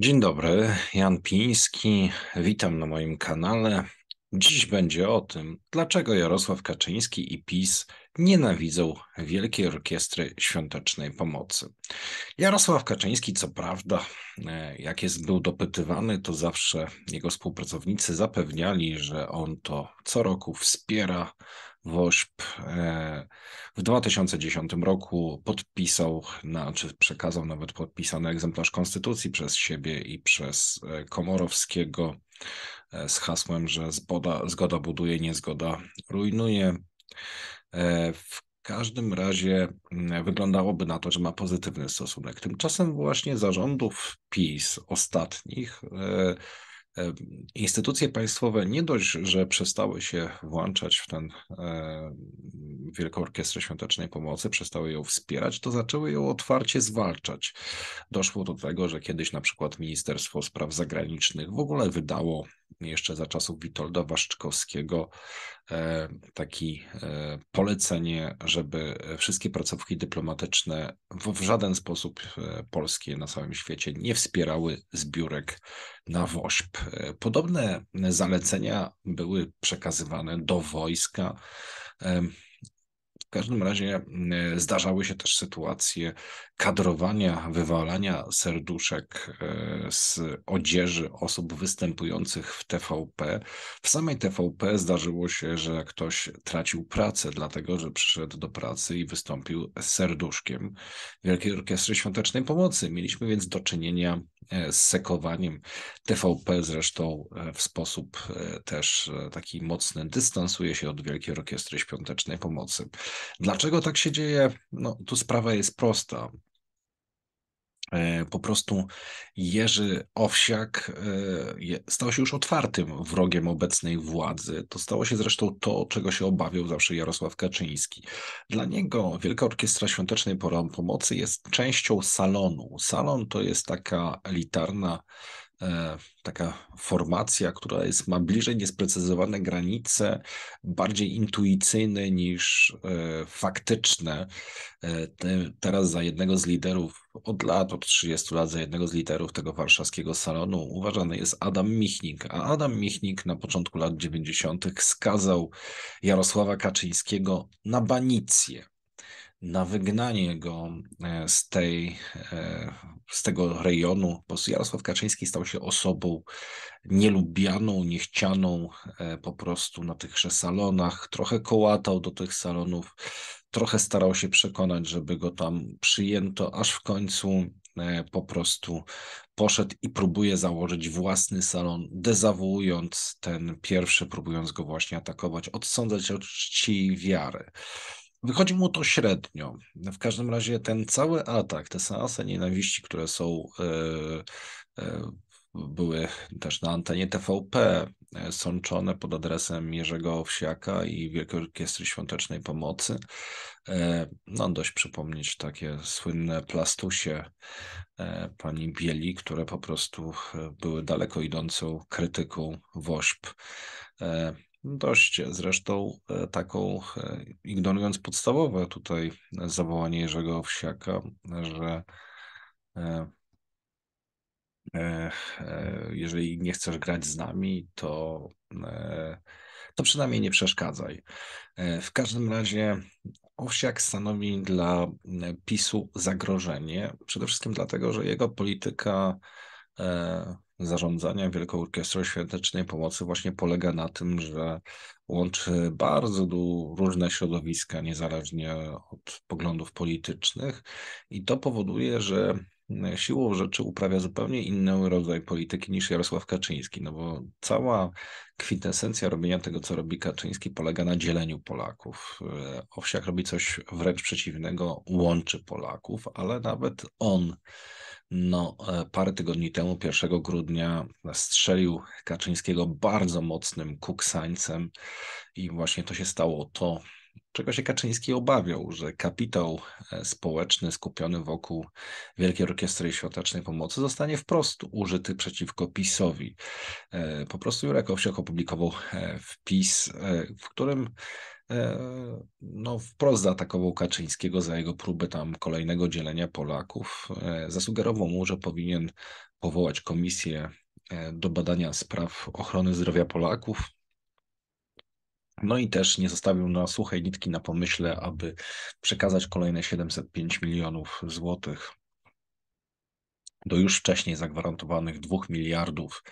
Dzień dobry, Jan Piński. Witam na moim kanale. Dziś będzie o tym, dlaczego Jarosław Kaczyński i PiS nienawidzą Wielkiej Orkiestry Świątecznej Pomocy. Jarosław Kaczyński, co prawda, e, jak jest, był dopytywany, to zawsze jego współpracownicy zapewniali, że on to co roku wspiera WOŚP. E, w 2010 roku podpisał, na, czy przekazał nawet podpisany egzemplarz konstytucji przez siebie i przez e, Komorowskiego E, z hasłem, że zgoda, zgoda buduje, niezgoda rujnuje. E, w każdym razie mm, wyglądałoby na to, że ma pozytywny stosunek. Tymczasem właśnie zarządów PiS ostatnich e, E, instytucje państwowe nie dość, że przestały się włączać w tę e, Wielką Orkiestrę Świątecznej Pomocy, przestały ją wspierać, to zaczęły ją otwarcie zwalczać. Doszło do tego, że kiedyś na przykład Ministerstwo Spraw Zagranicznych w ogóle wydało jeszcze za czasów Witolda Waszczkowskiego E, taki e, polecenie, żeby wszystkie placówki dyplomatyczne w, żaden sposób e, polskie na całym świecie nie wspierały zbiórek na WOŚP. Podobne zalecenia były przekazywane do wojska w każdym razie mm, e, zdarzały się też sytuacje kadrowania, wywalania serduszek e, z odzieży osób występujących w TVP. W samej TVP zdarzyło się, że ktoś tracił pracę, dlatego że przyszedł do pracy i wystąpił z serduszkiem Wielkiej Orkiestry Świątecznej Pomocy. Mieliśmy więc do czynienia E, z sekowaniem. TVP zresztą e, w sposób e, też taki mocny dystansuje się od Wielkiej Orkiestry Świątecznej Pomocy. Dlaczego tak się dzieje? No, tu sprawa jest prosta. E, po prostu Jerzy Owsiak e, stał się już otwartym wrogiem obecnej władzy. To stało się zresztą to, czego się obawiał zawsze Jarosław Kaczyński. Dla niego Wielka Orkiestra Świątecznej Pomocy jest częścią salonu. Salon to jest taka elitarna E, taka formacja, która jest, ma bliżej niesprecyzowane granice, bardziej intuicyjne niż e, faktyczne. E, teraz za jednego z liderów od lat, od 30 lat, za jednego z liderów tego warszawskiego salonu uważany jest Adam Michnik. A Adam Michnik na początku lat 90. skazał Jarosława Kaczyńskiego na banicję na wygnanie go e, z, tej, e, z tego rejonu. Po prostu Jarosław Kaczyński stał się osobą nielubianą, niechcianą e, po prostu na tychże salonach. Trochę kołatał do tych salonów, trochę starał się przekonać, żeby go tam przyjęto, aż w końcu po prostu poszedł i próbuje założyć własny salon, dezawołując ten pierwszy, próbując go właśnie atakować, odsądzać od czci i wiary. Wychodzi mu to średnio. W każdym razie ten cały atak, te seanse nienawiści, które są, e, e, były też na antenie TVP, e, sączone pod adresem Jerzego Owsiaka i Wielkiej Orkiestry Świątecznej Pomocy. No, dość przypomnieć takie słynne plastusie pani Bieli, które po prostu były daleko idącą krytyką WOŚP dość zresztą e, taką, e, ignorując podstawowe tutaj e, zawołanie Jerzego Wsiaka, że jeżeli nie chcesz grać z nami, to, to przynajmniej nie przeszkadzaj. W każdym razie Owsiak stanowi dla PiSu zagrożenie, przede wszystkim dlatego, że jego polityka zarządzania Wielką Orkiestrą Świątecznej Pomocy właśnie polega na tym, że łączy bardzo różne środowiska, niezależnie od poglądów politycznych, i to powoduje, że e, siłą rzeczy uprawia zupełnie inny rodzaj polityki niż Jarosław Kaczyński, no bo cała kwintesencja robienia tego, co robi Kaczyński, polega na dzieleniu Polaków. E, owsiak robi coś wręcz przeciwnego, łączy Polaków, ale nawet on no, e, parę tygodni temu, 1 grudnia, strzelił Kaczyńskiego bardzo mocnym kuksańcem i właśnie to się stało. To czego się Kaczyński obawiał, że kapitał e, społeczny skupiony wokół Wielkiej Orkiestry Świątecznej Pomocy zostanie wprost użyty przeciwko PiSowi. E, po prostu Jurek Owsiak opublikował e, wpis, w którym no, wprost zaatakował Kaczyńskiego za jego próbę tam kolejnego dzielenia Polaków. Zasugerował mu, że powinien powołać komisję do badania spraw ochrony zdrowia Polaków, no i też nie zostawił na suchej nitki na pomyśle, aby przekazać kolejne 705 milionów złotych do już wcześniej zagwarantowanych 2 miliardów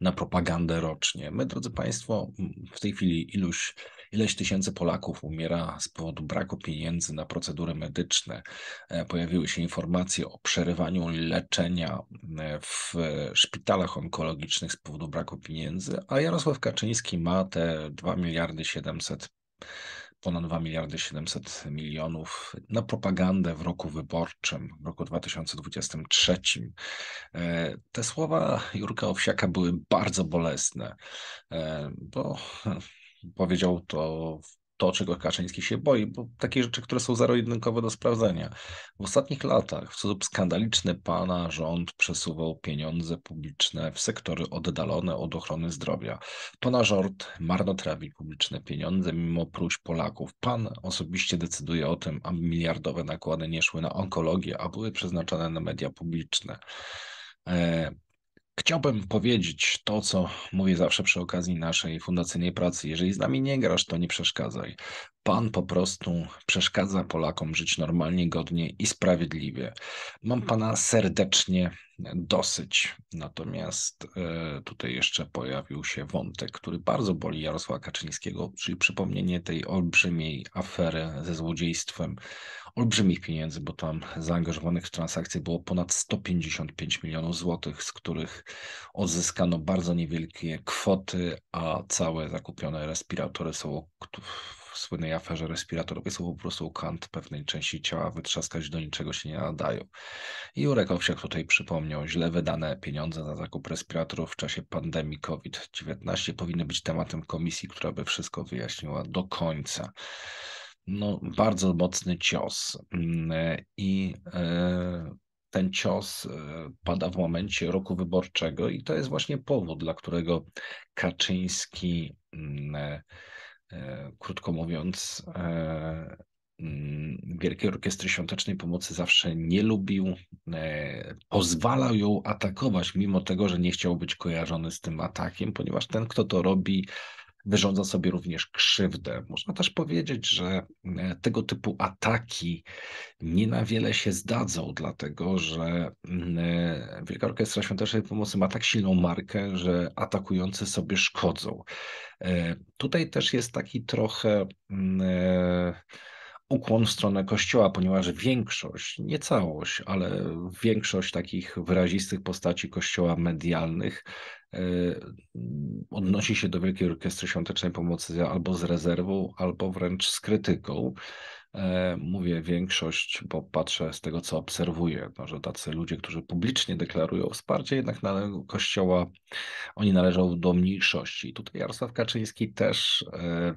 na propagandę rocznie. My, drodzy Państwo, w tej chwili iluś Ileś tysięcy Polaków umiera z powodu braku pieniędzy na procedury medyczne. E, pojawiły się informacje o przerywaniu leczenia e, w szpitalach onkologicznych z powodu braku pieniędzy, a Jarosław Kaczyński ma te 2 miliardy 700 ponad 2 miliardy 700 milionów na propagandę w roku wyborczym, w roku 2023. E, te słowa Jurka Owsiaka były bardzo bolesne, bo powiedział to to, czego Kaczyński się boi, bo takie rzeczy, które są zero-jedynkowe do sprawdzenia. W ostatnich latach w sposób skandaliczny pana rząd przesuwał pieniądze publiczne w sektory oddalone od ochrony zdrowia. Pana rząd marnotrawi publiczne pieniądze mimo próśb Polaków. Pan osobiście decyduje o tym, aby miliardowe nakłady nie szły na onkologię, a były przeznaczane na media publiczne. E, Chciałbym powiedzieć to, co mówię zawsze przy okazji naszej fundacyjnej pracy. Jeżeli z nami nie grasz, to nie przeszkadzaj. Pan po prostu przeszkadza Polakom żyć normalnie, godnie i sprawiedliwie. Mam mhm. Pana serdecznie dosyć. Natomiast e, tutaj jeszcze pojawił się wątek, który bardzo boli Jarosława Kaczyńskiego, czyli przypomnienie tej olbrzymiej afery ze złodziejstwem olbrzymich pieniędzy, bo tam zaangażowanych w transakcje było ponad 155 milionów złotych, z których odzyskano bardzo niewielkie kwoty, a całe zakupione respiratory są w słynnej aferze respiratorowej są po prostu kant pewnej części ciała wytrzaskać, do niczego się nie nadają. I Jurek Owsiak tutaj przypomniał, źle wydane pieniądze na zakup respiratorów w czasie pandemii COVID-19 powinny być tematem komisji, która by wszystko wyjaśniła do końca no, bardzo mocny cios. Mm, I e, ten cios e, pada w momencie roku wyborczego, i to jest właśnie powód, dla którego Kaczyński mm, E, krótko mówiąc, e, mm, Wielkiej Orkiestry Świątecznej Pomocy zawsze nie lubił, e, pozwalał ją atakować, mimo tego, że nie chciał być kojarzony z tym atakiem, ponieważ ten, kto to robi, wyrządza sobie również krzywdę. Można też powiedzieć, że e, tego typu ataki nie na wiele się zdadzą, dlatego że mm, e, Wielka Orkiestra Świątecznej Pomocy ma tak silną markę, że atakujący sobie szkodzą. E, tutaj też jest taki trochę mm, ukłon w stronę kościoła, ponieważ większość, nie całość, ale większość takich wyrazistych postaci kościoła medialnych e, odnosi się do Wielkiej Orkiestry Świątecznej Pomocy albo z rezerwą, albo wręcz z krytyką. E, mówię większość, bo patrzę z tego, co obserwuję, no, że tacy ludzie, którzy publicznie deklarują wsparcie jednak na Kościoła, oni należą do mniejszości. Tutaj Jarosław Kaczyński też e,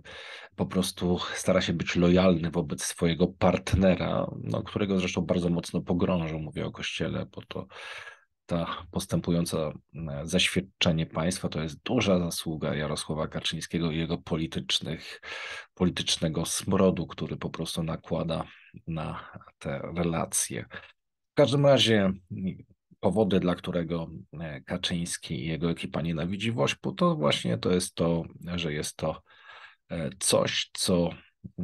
po prostu stara się być lojalny wobec swojego partnera, no, którego zresztą bardzo mocno pogrążą, mówię o Kościele, bo to ta postępująca e, zaświadczenie państwa to jest duża zasługa Jarosława Kaczyńskiego i jego politycznych, politycznego smrodu, który po prostu nakłada na te relacje. W każdym razie powody, dla którego e, Kaczyński i jego ekipa nienawidzi Wośpu, to właśnie to jest to, że jest to e, coś, co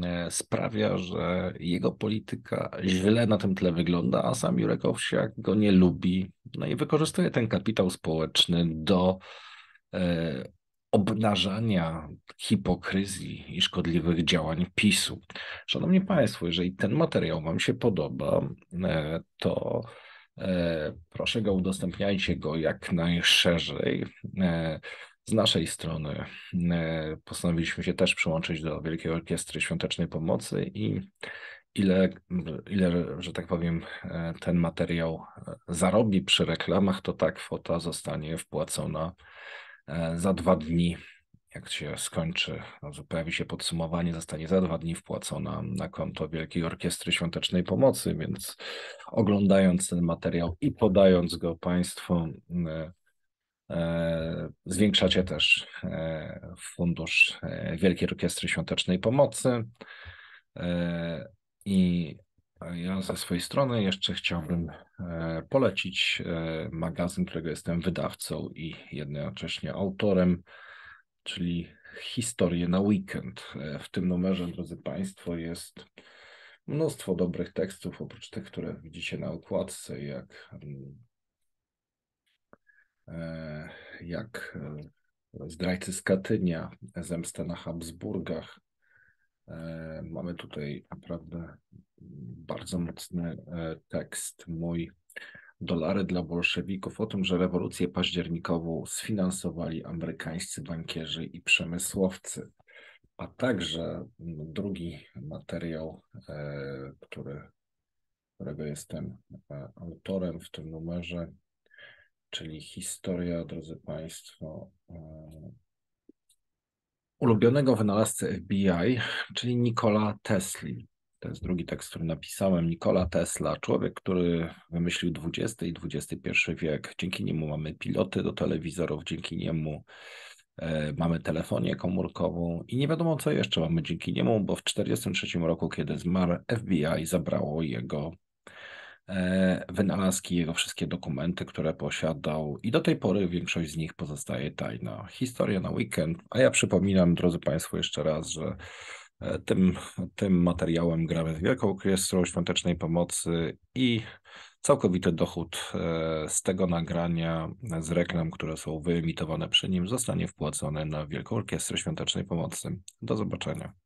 E, sprawia, że jego polityka źle na tym tle wygląda, a sam Jurek Owsiak go nie lubi. No i wykorzystuje ten kapitał społeczny do e, obnażania hipokryzji i szkodliwych działań PiSu. Szanowni Państwo, jeżeli ten materiał Wam się podoba, e, to proszę go udostępniajcie go jak najszerzej. Z naszej strony e, postanowiliśmy się też przyłączyć do Wielkiej Orkiestry Świątecznej Pomocy i ile, ile że tak powiem, e, ten materiał e, zarobi przy reklamach, to ta kwota zostanie wpłacona za dwa dni. Jak się skończy, no, pojawi się podsumowanie, zostanie za dwa dni wpłacona na konto Wielkiej Orkiestry Świątecznej Pomocy, więc oglądając ten materiał i podając go Państwu, E, zwiększacie też e, fundusz e, Wielkiej Orkiestry Świątecznej Pomocy. I ja ze swojej strony jeszcze chciałbym polecić magazyn, którego jestem wydawcą i jednocześnie autorem, czyli Historie na weekend. W tym numerze, drodzy Państwo, jest mnóstwo dobrych tekstów, oprócz tych, które widzicie na okładce, jak mm, E, jak e, Zdrajcy z Katynia, Zemsta na Habsburgach. E, mamy tutaj naprawdę bardzo mocny tekst mój. Dolary dla bolszewików o tym, że rewolucję październikową sfinansowali amerykańscy bankierzy i przemysłowcy, a także mm, drugi materiał, który, którego jestem autorem w tym numerze, czyli historia, drodzy Państwo, e, ulubionego wynalazcy FBI, czyli Nikola Tesla. To jest drugi tekst, który napisałem. Nikola Tesla, człowiek, który wymyślił XX i XXI wiek. Dzięki niemu mamy piloty do telewizorów, dzięki niemu e, mamy telefonię komórkową i nie wiadomo co jeszcze mamy dzięki niemu, bo w 1943 roku, kiedy zmarł, FBI zabrało jego E, wynalazki, jego wszystkie dokumenty, które posiadał i do tej pory większość z nich pozostaje tajna. Historia na weekend, a ja przypominam, drodzy Państwo, jeszcze raz, że e, tym, tym materiałem gramy z wielką orkiestrą świątecznej pomocy i całkowity dochód e, z tego nagrania, z reklam, które są wyemitowane przy nim, zostanie wpłacony na Wielką Orkiestrę Świątecznej Pomocy. Do zobaczenia.